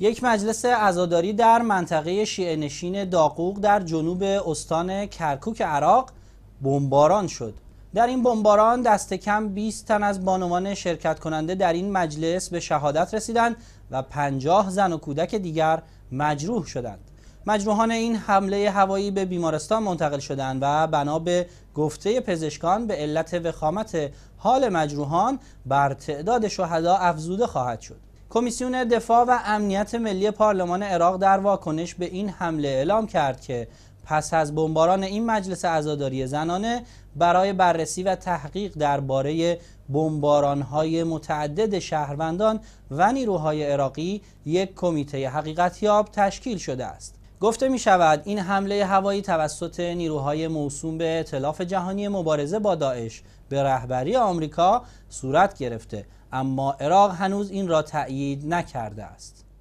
یک مجلس عزاداری در منطقه شیعه نشین داقوق در جنوب استان کرکوک عراق بمباران شد در این بمباران دست کم 20 تن از بانوان شرکت کننده در این مجلس به شهادت رسیدند و 50 زن و کودک دیگر مجروح شدند مجروحان این حمله هوایی به بیمارستان منتقل شدند و بنا به گفته پزشکان به علت وخامت حال مجروحان بر تعداد شهدا افزوده خواهد شد کمیسیون دفاع و امنیت ملی پارلمان عراق در واکنش به این حمله اعلام کرد که پس از بمباران این مجلس عزاداری زنانه برای بررسی و تحقیق درباره بمباران‌های متعدد شهروندان و نیروهای عراقی یک کمیته حقیقتیاب تشکیل شده است. گفته می شود این حمله هوایی توسط نیروهای موسوم به اطلاف جهانی مبارزه با داعش به رهبری آمریکا صورت گرفته اما عراق هنوز این را تأیید نکرده است